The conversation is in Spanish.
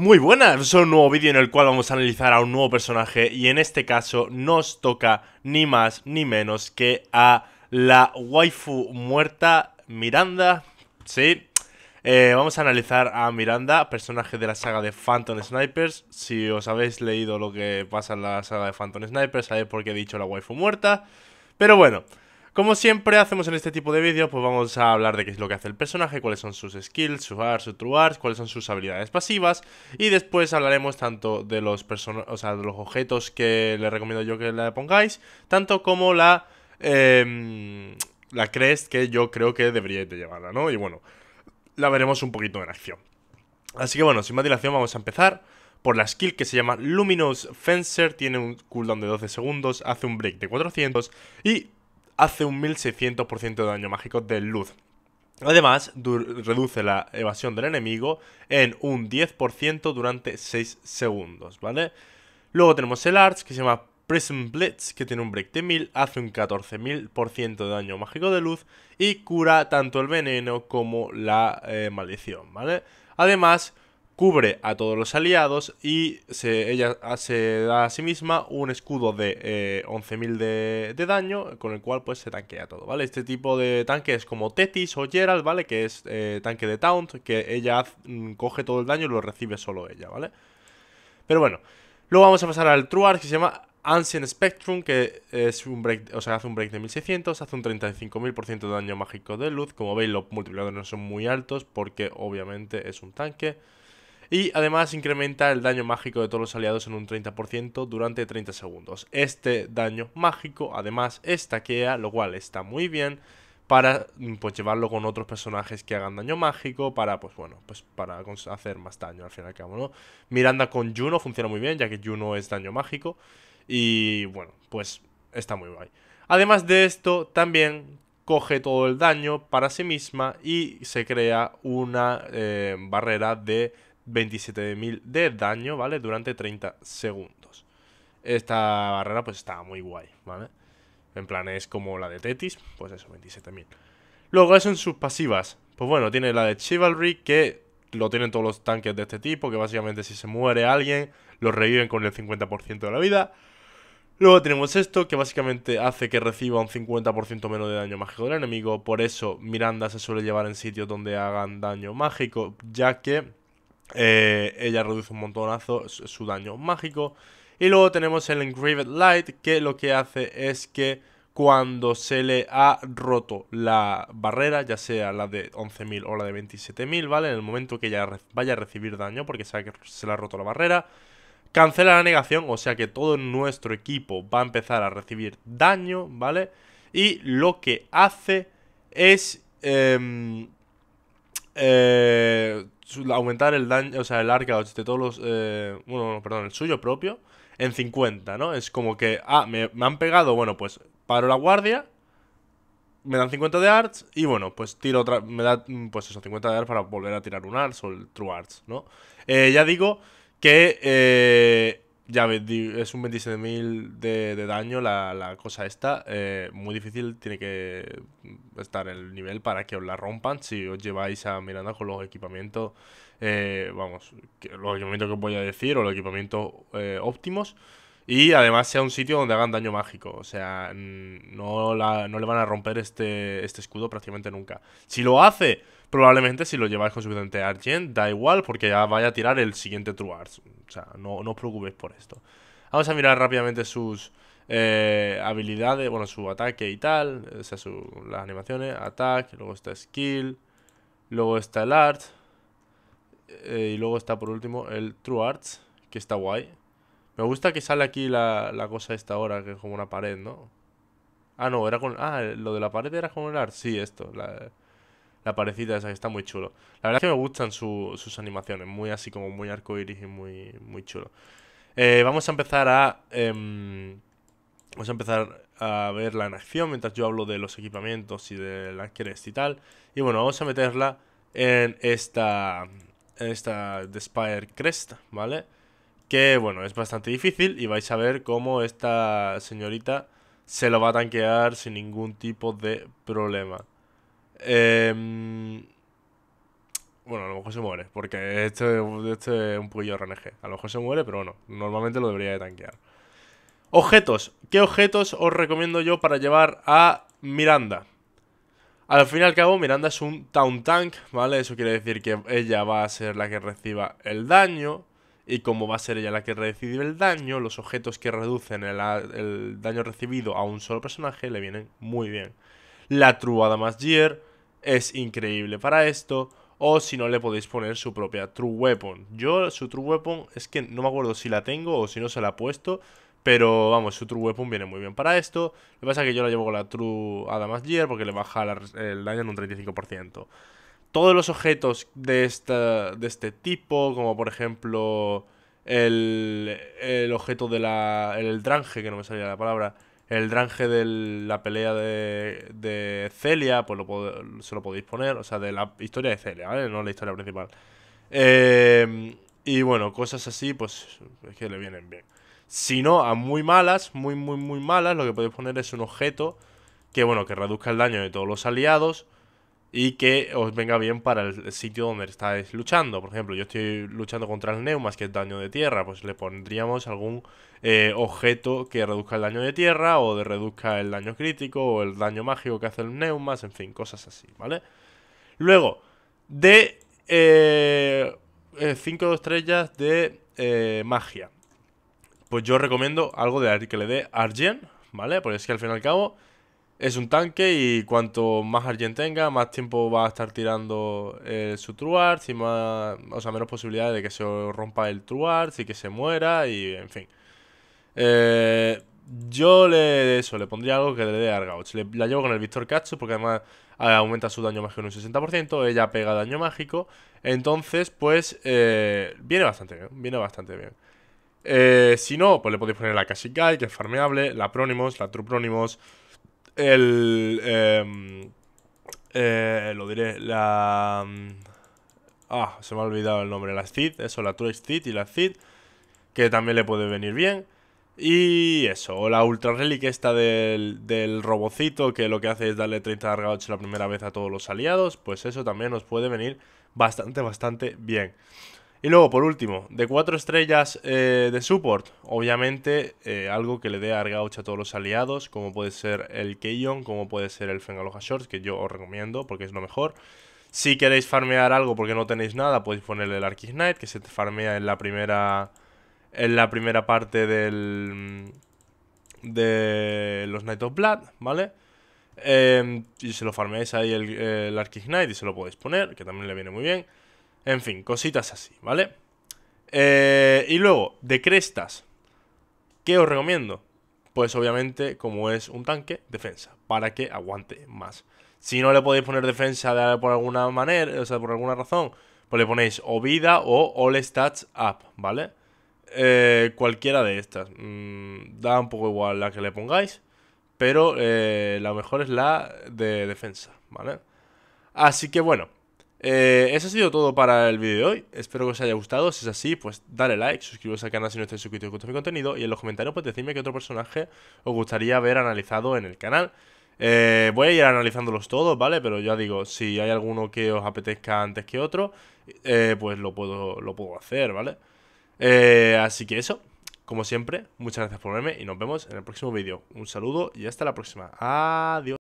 Muy buenas, Es un nuevo vídeo en el cual vamos a analizar a un nuevo personaje y en este caso nos toca ni más ni menos que a la waifu muerta Miranda, ¿sí? Eh, vamos a analizar a Miranda, personaje de la saga de Phantom Snipers Si os habéis leído lo que pasa en la saga de Phantom Snipers, sabéis por qué he dicho la waifu muerta Pero bueno, como siempre hacemos en este tipo de vídeos, pues vamos a hablar de qué es lo que hace el personaje, cuáles son sus skills, sus arts, sus true arts, cuáles son sus habilidades pasivas y después hablaremos tanto de los, o sea, de los objetos que le recomiendo yo que le pongáis, tanto como la, em, la crest que yo creo que deberíais de llevarla, ¿no? Y bueno, la veremos un poquito en acción. Así que bueno, sin más dilación vamos a empezar por la skill que se llama Luminous Fencer, tiene un cooldown de 12 segundos, hace un break de 400 y hace un 1600% de daño mágico de luz. Además, reduce la evasión del enemigo en un 10% durante 6 segundos, ¿vale? Luego tenemos el Arch, que se llama Prism Blitz, que tiene un break de 1000, hace un 14.000% de daño mágico de luz y cura tanto el veneno como la eh, maldición, ¿vale? Además, cubre a todos los aliados y se, ella ah, se da a sí misma un escudo de 11.000 eh, de, daño, con el cual pues se tanquea todo, ¿vale? Este tipo de tanque es como Tetis o Gerald, ¿vale? Que es eh, tanque de Taunt, que ella mm, coge todo el daño y lo recibe solo ella, ¿vale? Pero bueno, luego vamos a pasar al Truar, que se llama Ancient Spectrum, que es un break, o sea, hace un break de 1600, hace un 35.000% de daño mágico de luz. Como veis, los multiplicadores no son muy altos porque obviamente es un tanque y además incrementa el daño mágico de todos los aliados en un 30% durante 30 segundos. Este daño mágico además estaquea, lo cual está muy bien para mm, pues llevarlo con otros personajes que hagan daño mágico para pues bueno pues para hacer más daño al fin y al cabo no Miranda con Juno funciona muy bien ya que Juno es daño mágico y bueno pues está muy guay además de esto también coge todo el daño para sí misma y se crea una eh, barrera de 27.000 de daño, ¿vale? Durante 30 segundos. Esta barrera pues está muy guay, ¿vale? En plan es como la de Tetis, pues eso, 27.000. Luego eso en sus pasivas. Pues bueno, tiene la de Chivalry que lo tienen todos los tanques de este tipo, que básicamente si se muere alguien, lo reviven con el 50% de la vida. Luego tenemos esto, que básicamente hace que reciba un 50% menos de daño mágico del enemigo. Por eso Miranda se suele llevar en sitios donde hagan daño mágico, ya que eh, ella reduce un montonazo su daño mágico. Y luego tenemos el Engraved Light, que lo que hace es que cuando se le ha roto la barrera, ya sea la de 11.000 o la de 27.000, ¿vale? En el momento que ella vaya a recibir daño, porque se, que se le ha roto la barrera, cancela la negación, o sea que todo nuestro equipo va a empezar a recibir daño, ¿vale? Y lo que hace es... Em, eh, aumentar el daño, o sea, el arca de todos los... Eh, bueno, perdón, el suyo propio en 50, ¿no? Es como que, ah, me, han pegado, bueno, pues paro la guardia, me dan 50 de arts y bueno, pues tiro otra, me da mm, pues eso, 50 de arts para volver a tirar un arts o el true arts, ¿no? Eh, ya digo que eh, ya es un 27.000 de, de daño la, cosa esta. Eh, muy difícil tiene que estar el nivel para que os la rompan. Si os lleváis a Miranda con los equipamientos, eh, vamos, los equipamientos que os voy a decir o los equipamientos eh, óptimos, y además sea un sitio donde hagan daño mágico. O sea, no, no le van a romper este, este escudo prácticamente nunca. Si lo hace, probablemente si lo lleváis con suficiente Argent, da igual porque ya vaya a tirar el siguiente True Arts. O sea, no, no os preocupéis por esto. Vamos a mirar rápidamente sus eh, habilidades, bueno, su ataque y tal. O sea, las animaciones, attack, luego está skill, luego está el art. Eh, y luego está por último el True Arts, que está guay. Me gusta que sale aquí la, la cosa esta hora, que es como una pared, ¿no? Ah, no, era con... Ah, lo de la pared era con el ar... Sí, esto, la, la esa, que está muy chulo. La verdad es que me gustan sus animaciones, muy así como muy arcoíris y muy, muy chulo. Eh, vamos a empezar a... Em, vamos a empezar a verla en acción mientras yo hablo de los equipamientos y de la quest y tal. Y bueno, vamos a meterla en esta... En esta Despair Crest, ¿vale? vale que bueno, es bastante difícil y vais a ver cómo esta señorita se lo va a tanquear sin ningún tipo de problema. Em, bueno, a lo mejor se muere, porque este, este es un poquillo RNG. A lo mejor se muere, pero bueno, normalmente lo debería de tanquear. Objetos. ¿Qué objetos os recomiendo yo para llevar a Miranda? Al fin y al cabo, Miranda es un Town Tank, ¿vale? Eso quiere decir que ella va a ser la que reciba el daño y como va a ser ella la que recibe el daño, los objetos que reducen el, daño recibido a un solo personaje le vienen muy bien. La True Gear es increíble para esto, o si no le podéis poner su propia True Weapon. Yo su True Weapon es que no me acuerdo si la tengo o si no se la he puesto, pero vamos, su True Weapon viene muy bien para esto. Lo que pasa es que yo la llevo con la True Adamas Gear porque le baja el daño en un 35% todos los objetos de, de este tipo, como por ejemplo el, el objeto de la. El drange, que no me salía la palabra. El drange de la pelea de, de Celia, pues lo, se lo podéis poner. O sea, de la historia de Celia, ¿vale? No la historia principal. Eh, y bueno, cosas así, pues es que le vienen bien. Si no, a muy malas, muy, muy, muy malas, lo que podéis poner es un objeto que, bueno, que reduzca el daño de todos los aliados y que os venga bien para el sitio donde estáis luchando. Por ejemplo, yo estoy luchando contra el neumas, que es daño de tierra, pues le pondríamos algún eh, objeto que reduzca el daño de tierra o de reduzca el daño crítico o el daño mágico que hace el neumas, en fin, cosas así, ¿vale? Luego, de 5 eh, eh, estrellas de magia, pues yo recomiendo algo de que le dé Argent, ¿vale? Porque es que al fin y al cabo... Es un tanque y cuanto más argent tenga, más tiempo va a estar tirando eh, su True y más, o sea, menos posibilidades de que se rompa el truart y que se muera, y en fin. Eh, yo le eso, le pondría algo que le dé a la llevo con el Victor Katsu porque además eh, aumenta su daño mágico en un 60%, ella pega daño mágico. Entonces, pues, viene bastante bien, viene bastante bien. si no, pues le podéis poner la Kashikai, que es farmeable, la Pronimos, la Trupronimos el... Em, eh, lo diré, la... Mm, ah, se me ha olvidado el nombre, la Cid, eso, la True Cid y la Cid, que también le puede venir bien. Y eso, la Ultra Relic esta del, del robocito, que lo que hace es darle 30 de la primera vez a todos los aliados, pues eso también nos puede venir bastante, bastante bien. Y luego, por último, de cuatro estrellas eh, de support, obviamente eh, algo que le dé Argauch a todos los aliados, como puede ser el Keion, como puede ser el Fengaloha Shorts, que yo os recomiendo porque es lo mejor. Si queréis farmear algo porque no tenéis nada, podéis ponerle el Arch Knight, que se farmea en la primera. En la primera parte del. Mm, de los Knights of Blood, ¿vale? Em, y se lo farmeáis ahí el, el Knight y se lo podéis poner, que también le viene muy bien. En fin, cositas así, ¿vale? Eh, y luego, de crestas. ¿Qué os recomiendo? Pues obviamente, como es un tanque, defensa, para que aguante más. Si no le podéis poner defensa por alguna manera, o sea, por alguna razón, pues le ponéis o vida o all stats up, ¿vale? Eh, cualquiera de estas. Mm, da un poco igual la que le pongáis, pero eh, la mejor es la de defensa, ¿vale? Así que bueno, eh, eso ha sido todo para el vídeo de hoy. Espero que os haya gustado. Si es así, pues dale like, suscribiros al canal si no estáis suscritos y mi contenido. Y en los comentarios, pues decidme qué otro personaje os gustaría ver analizado en el canal. Eh, voy a ir analizándolos todos, ¿vale? Pero ya digo, si hay alguno que os apetezca antes que otro, eh, pues lo puedo, lo puedo hacer, ¿vale? así que eso, como siempre, muchas gracias por verme y nos vemos en el próximo vídeo. Un saludo y hasta la próxima. Adiós.